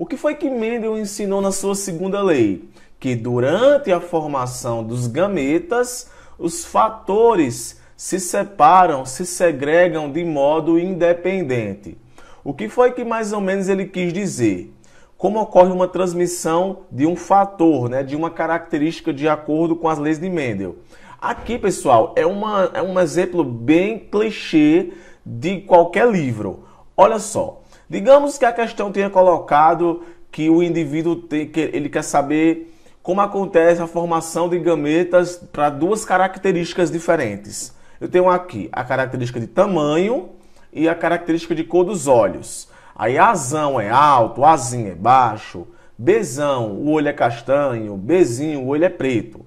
O que foi que Mendel ensinou na sua segunda lei? Que durante a formação dos gametas, os fatores se separam, se segregam de modo independente. O que foi que mais ou menos ele quis dizer? Como ocorre uma transmissão de um fator, né, de uma característica de acordo com as leis de Mendel? Aqui, pessoal, é, uma, é um exemplo bem clichê de qualquer livro. Olha só, Digamos que a questão tenha colocado que o indivíduo tem, que ele quer saber como acontece a formação de gametas para duas características diferentes. Eu tenho aqui a característica de tamanho e a característica de cor dos olhos. Aí azão é alto, azinho é baixo, bezão, o olho é castanho, bezinho, o olho é preto.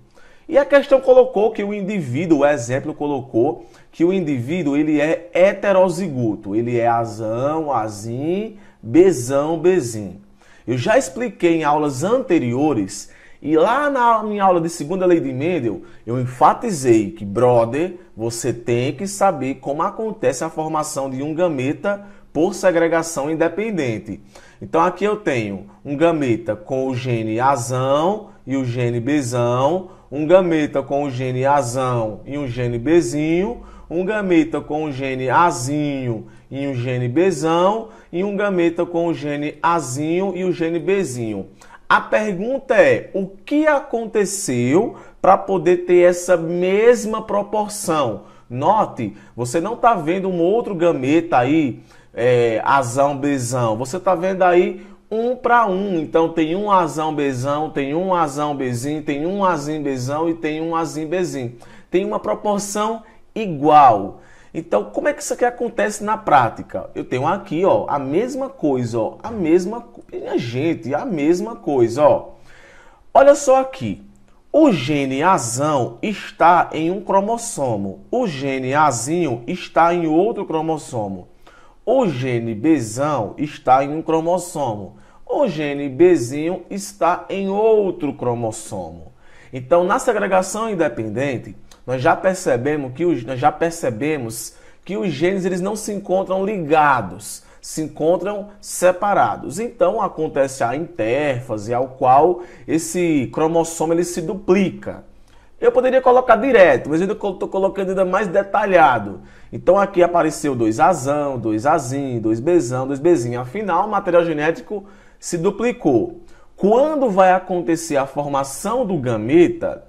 E a questão colocou que o indivíduo, o exemplo colocou que o indivíduo ele é heterozigoto, ele é azão, azim, bezão, bezim. Eu já expliquei em aulas anteriores e lá na minha aula de segunda lei de Mendel, eu enfatizei que, brother, você tem que saber como acontece a formação de um gameta por segregação independente. Então aqui eu tenho um gameta com o gene azão e o gene bezão, um gameta com o gene azão e um gene bezinho, um gameta com o gene Azinho e um gene Bzão, e um gameta com o gene Azinho e o gene Bzinho. A pergunta é: o que aconteceu para poder ter essa mesma proporção? Note, você não está vendo um outro gameta aí, é, azão, bezão. Você está vendo aí um para um. Então tem um azão, bezão, tem um azão, bezinho, tem um azim, bezão e tem um azim, bezinho. Tem uma proporção igual. Então, como é que isso aqui acontece na prática? Eu tenho aqui, ó, a mesma coisa, ó, a mesma coisa, gente, a mesma coisa, ó. Olha só aqui. O gene azão está em um cromossomo. O gene azinho está em outro cromossomo. O gene bezão está em um cromossomo. O gene bezinho está em outro cromossomo. Então, na segregação independente, nós já percebemos que os, nós já percebemos que os genes eles não se encontram ligados, se encontram separados. Então acontece a intérfase ao qual esse cromossomo ele se duplica. Eu poderia colocar direto, mas eu estou colocando ainda mais detalhado. Então aqui apareceu dois azão dois azinho dois bezão dois bzinho Afinal, o material genético se duplicou. Quando vai acontecer a formação do gameta,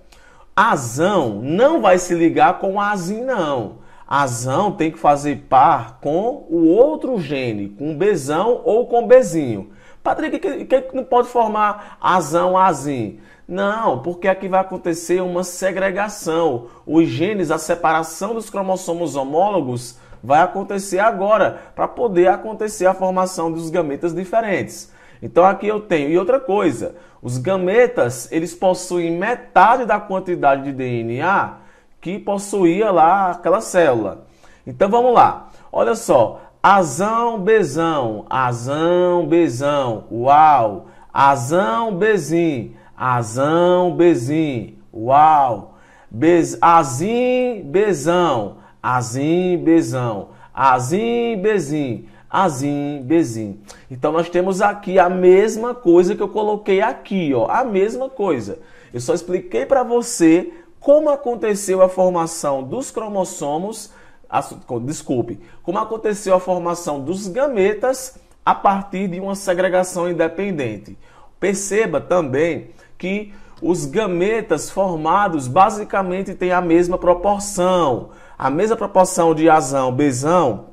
Azão não vai se ligar com azim, não. Azão tem que fazer par com o outro gene, com bezão ou com bezinho. Patrick, que, que não pode formar azão, azim? Não, porque aqui vai acontecer uma segregação. Os genes, a separação dos cromossomos homólogos vai acontecer agora, para poder acontecer a formação dos gametas diferentes. Então aqui eu tenho. E outra coisa, os gametas, eles possuem metade da quantidade de DNA que possuía lá aquela célula. Então vamos lá. Olha só, azão, bezão, azão, bezão, uau. Azão, bezim, azão, bezim, uau. Bez, azim, bezão, azim, bezão, azim, bezim. Azim, Bezim. Então nós temos aqui a mesma coisa que eu coloquei aqui, ó, a mesma coisa. Eu só expliquei para você como aconteceu a formação dos cromossomos, a, desculpe, como aconteceu a formação dos gametas a partir de uma segregação independente. Perceba também que os gametas formados basicamente têm a mesma proporção. A mesma proporção de azão, besão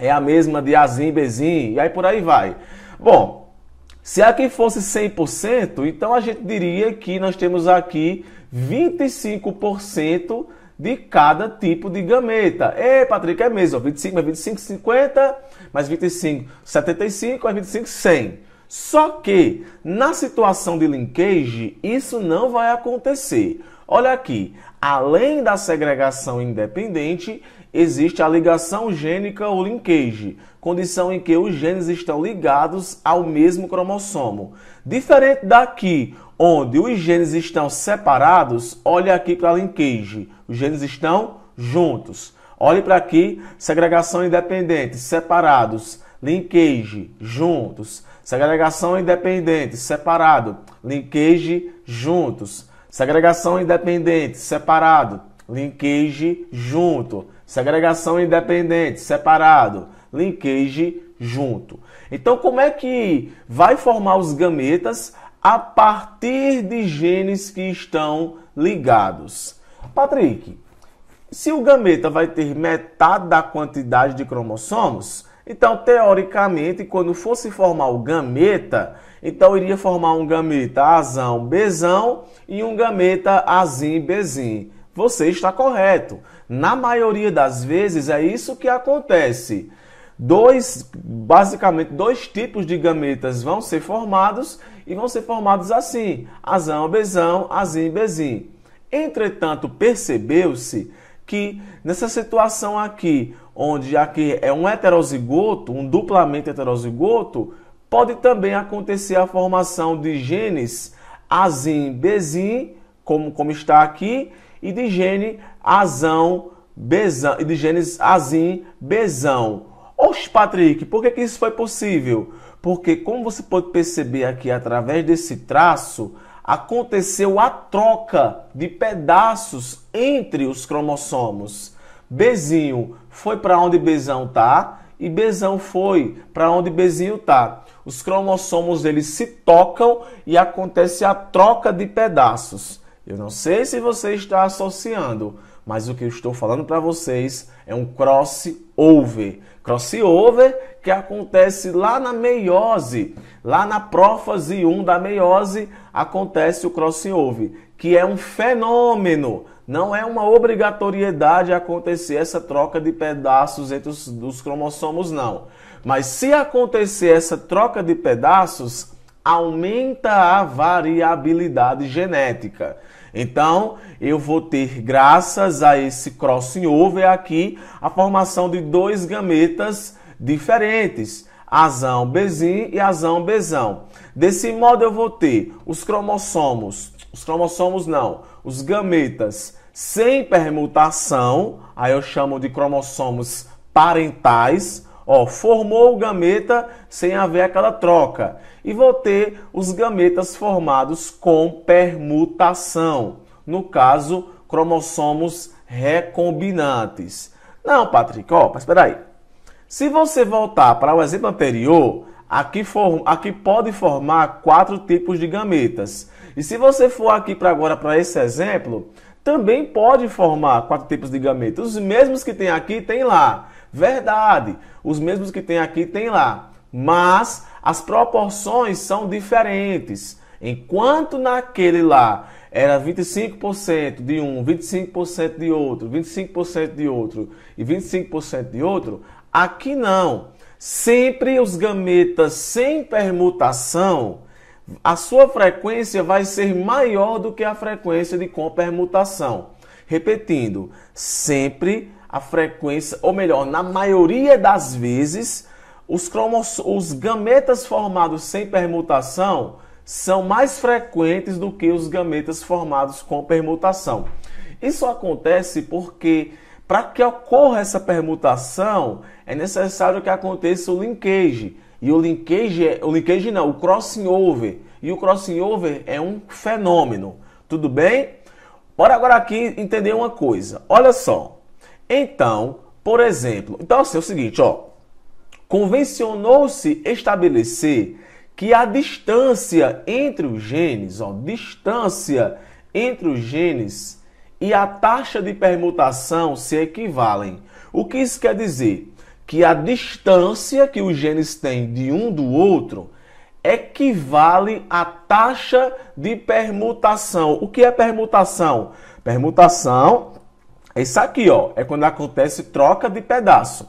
é a mesma de Azim, e Bezim, e aí por aí vai. Bom, se aqui fosse 100%, então a gente diria que nós temos aqui 25% de cada tipo de gameta. É, Patrick, é mesmo. 25 mais 25, 50, mais 25, 75, mais 25, 100. Só que na situação de linkage, isso não vai acontecer. Olha aqui, além da segregação independente, existe a ligação gênica ou linkage, condição em que os genes estão ligados ao mesmo cromossomo. Diferente daqui, onde os genes estão separados, Olhe aqui para linkage. Os genes estão juntos. Olhe para aqui, segregação independente, separados. Linkage, juntos. Segregação independente, separado. Linkage, juntos. Segregação independente, separado. Linkage, junto Segregação independente, separado. Linkage, junto. Então, como é que vai formar os gametas a partir de genes que estão ligados? Patrick, se o gameta vai ter metade da quantidade de cromossomos, então, teoricamente, quando fosse formar o gameta, então iria formar um gameta azão, bezão e um gameta azim, bezim. Você está correto. Na maioria das vezes é isso que acontece. Dois, basicamente, dois tipos de gametas vão ser formados e vão ser formados assim: azão, bezão, azim, bezim. Entretanto, percebeu-se que nessa situação aqui, onde aqui é um heterozigoto, um duplamente heterozigoto, pode também acontecer a formação de genes azim, bezim, como, como está aqui, e de Gene Azão Bezão, e de Gênesis Azim Bezão. Oxe, Patrick, por que, que isso foi possível? Porque, como você pode perceber aqui através desse traço, aconteceu a troca de pedaços entre os cromossomos. Bezinho foi para onde Bezão tá e Bezão foi para onde Bezinho tá. Os cromossomos eles se tocam e acontece a troca de pedaços. Eu não sei se você está associando, mas o que eu estou falando para vocês é um crossover. Crossover que acontece lá na meiose, lá na prófase 1 da meiose, acontece o crossover, que é um fenômeno. Não é uma obrigatoriedade acontecer essa troca de pedaços entre os dos cromossomos, não. Mas se acontecer essa troca de pedaços, aumenta a variabilidade genética. Então, eu vou ter, graças a esse crossing over aqui, a formação de dois gametas diferentes. Azão bezinho e azão Bezão. Desse modo eu vou ter os cromossomos, os cromossomos não, os gametas sem permutação, aí eu chamo de cromossomos parentais, Ó, formou o gameta sem haver aquela troca. E vou ter os gametas formados com permutação. No caso, cromossomos recombinantes. Não, Patrick, ó, mas espera aí. Se você voltar para o exemplo anterior, aqui, form... aqui pode formar quatro tipos de gametas. E se você for aqui para agora para esse exemplo, também pode formar quatro tipos de gametas. Os mesmos que tem aqui tem lá. Verdade, os mesmos que tem aqui tem lá, mas as proporções são diferentes. Enquanto naquele lá era 25% de um, 25% de outro, 25% de outro e 25% de outro, aqui não. Sempre os gametas sem permutação, a sua frequência vai ser maior do que a frequência de com permutação. Repetindo, sempre a frequência, ou melhor, na maioria das vezes, os, cromos, os gametas formados sem permutação são mais frequentes do que os gametas formados com permutação. Isso acontece porque, para que ocorra essa permutação, é necessário que aconteça o linkage. E o linkage, é, o linkage não, o crossing over. E o crossing over é um fenômeno. Tudo bem? Bora agora aqui entender uma coisa. Olha só. Então, por exemplo, então assim, é o seguinte, ó, convencionou-se estabelecer que a distância entre os genes, ó, distância entre os genes e a taxa de permutação se equivalem. O que isso quer dizer? Que a distância que os genes têm de um do outro equivale à taxa de permutação. O que é permutação? Permutação é isso aqui, ó, é quando acontece troca de pedaço.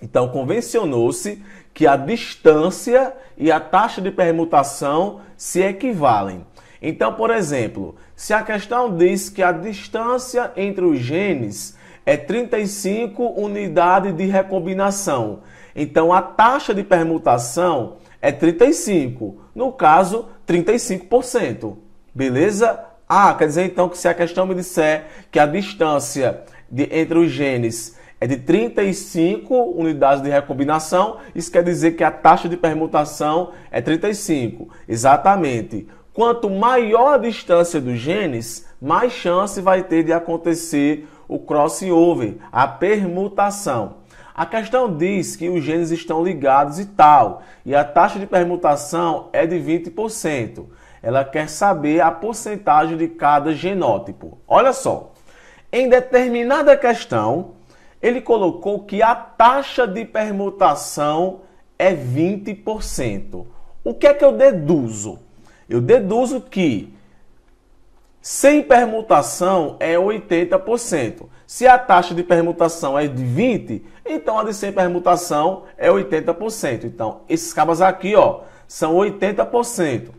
Então, convencionou-se que a distância e a taxa de permutação se equivalem. Então, por exemplo, se a questão diz que a distância entre os genes é 35 unidades de recombinação, então a taxa de permutação é 35, no caso, 35%. Beleza? Ah, quer dizer então que se a questão me disser que a distância de, entre os genes é de 35 unidades de recombinação, isso quer dizer que a taxa de permutação é 35. Exatamente. Quanto maior a distância dos genes, mais chance vai ter de acontecer o crossover, a permutação. A questão diz que os genes estão ligados e tal, e a taxa de permutação é de 20% ela quer saber a porcentagem de cada genótipo. Olha só, em determinada questão, ele colocou que a taxa de permutação é 20%. O que é que eu deduzo? Eu deduzo que sem permutação é 80%. Se a taxa de permutação é de 20, então a de sem permutação é 80%. Então, esses cabas aqui, ó, são 80%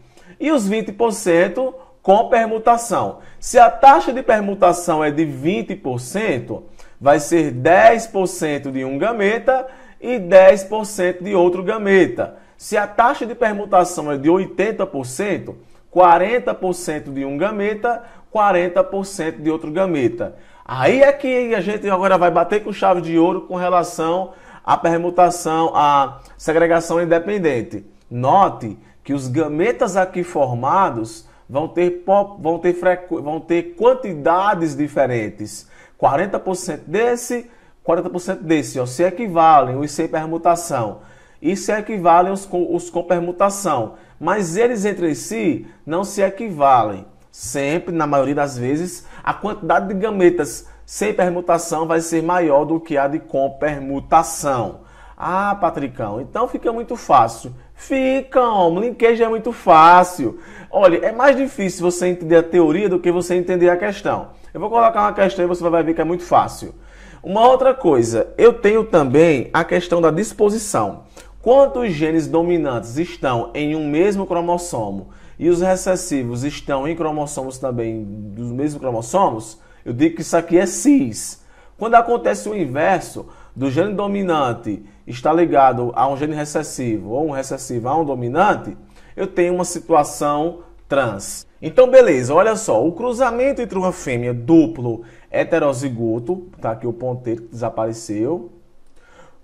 e os 20% com permutação. Se a taxa de permutação é de 20%, vai ser 10% de um gameta e 10% de outro gameta. Se a taxa de permutação é de 80%, 40% de um gameta, 40% de outro gameta. Aí é que a gente agora vai bater com chave de ouro com relação à permutação, à segregação independente. Note que os gametas aqui formados vão ter, vão ter, frequ, vão ter quantidades diferentes. 40% desse, 40% desse, ó, se equivalem os sem permutação e se equivalem os os com permutação. Mas eles entre si não se equivalem. Sempre, na maioria das vezes, a quantidade de gametas sem permutação vai ser maior do que a de com permutação. Ah, Patricão, então fica muito fácil. Ficam. Linkage é muito fácil. Olha, é mais difícil você entender a teoria do que você entender a questão. Eu vou colocar uma questão e você vai ver que é muito fácil. Uma outra coisa, eu tenho também a questão da disposição. Quantos genes dominantes estão em um mesmo cromossomo e os recessivos estão em cromossomos também dos mesmos cromossomos? Eu digo que isso aqui é cis. Quando acontece o inverso do gene dominante está ligado a um gene recessivo ou um recessivo a um dominante, eu tenho uma situação trans. Então, beleza, olha só, o cruzamento entre uma fêmea duplo heterozigoto, tá aqui o ponteiro que desapareceu,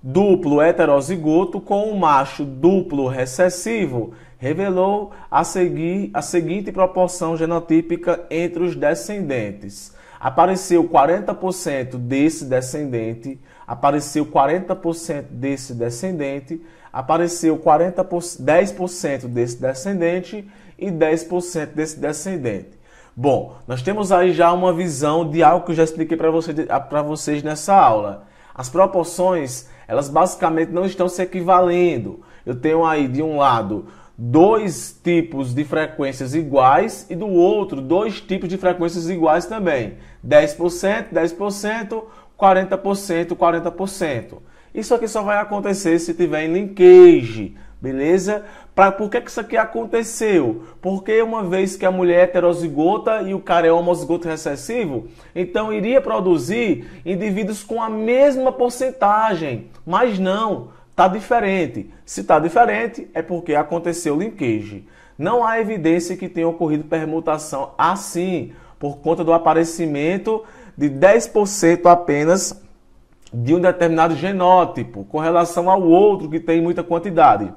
duplo heterozigoto com um macho duplo recessivo, revelou a seguir a seguinte proporção genotípica entre os descendentes. Apareceu 40% desse descendente apareceu 40% desse descendente, apareceu 40 10% desse descendente e 10% desse descendente. Bom, nós temos aí já uma visão de algo que eu já expliquei para você vocês nessa aula. As proporções, elas basicamente não estão se equivalendo. Eu tenho aí de um lado dois tipos de frequências iguais e do outro dois tipos de frequências iguais também. 10%, 10%, 40%, 40%. Isso aqui só vai acontecer se tiver em linkage, beleza? Pra, por que, que isso aqui aconteceu? Porque uma vez que a mulher é heterozigota e o cara é homozigoto recessivo, então iria produzir indivíduos com a mesma porcentagem, mas não, tá diferente. Se tá diferente, é porque aconteceu linkage. Não há evidência que tenha ocorrido permutação assim, por conta do aparecimento de 10% apenas de um determinado genótipo com relação ao outro que tem muita quantidade.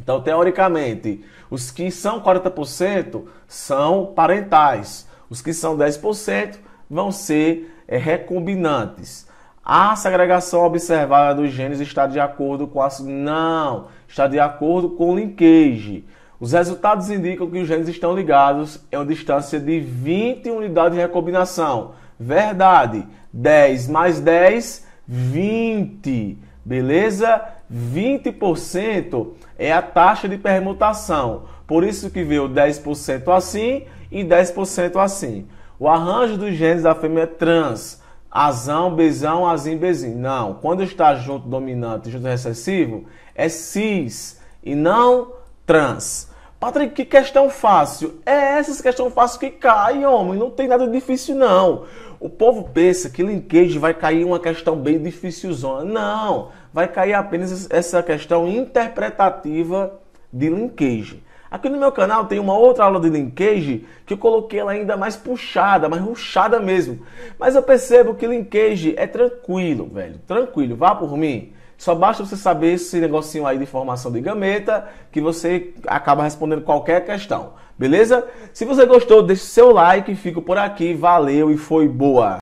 Então, teoricamente, os que são 40% são parentais, os que são 10% vão ser é, recombinantes. A segregação observada dos genes está de acordo com a. Não, está de acordo com o linkage. Os resultados indicam que os genes estão ligados em é uma distância de 20 unidades de recombinação. Verdade. 10 mais 10, 20. Beleza? 20% é a taxa de permutação. Por isso que veio 10% assim e 10% assim. O arranjo dos genes da fêmea é trans. Azão, besão, azim, bezim. Não. Quando está junto dominante junto recessivo, é cis e não trans. Patrick, que questão fácil. É essas questão fácil que caem, homem. Não tem nada difícil, não. O povo pensa que linkage vai cair uma questão bem dificilzona. Não. Vai cair apenas essa questão interpretativa de linkage. Aqui no meu canal tem uma outra aula de linkage que eu coloquei ela ainda mais puxada, mais ruchada mesmo. Mas eu percebo que linkage é tranquilo, velho. Tranquilo. Vá por mim. Só basta você saber esse negocinho aí de formação de gameta, que você acaba respondendo qualquer questão. Beleza? Se você gostou, deixe seu like, fico por aqui, valeu e foi boa!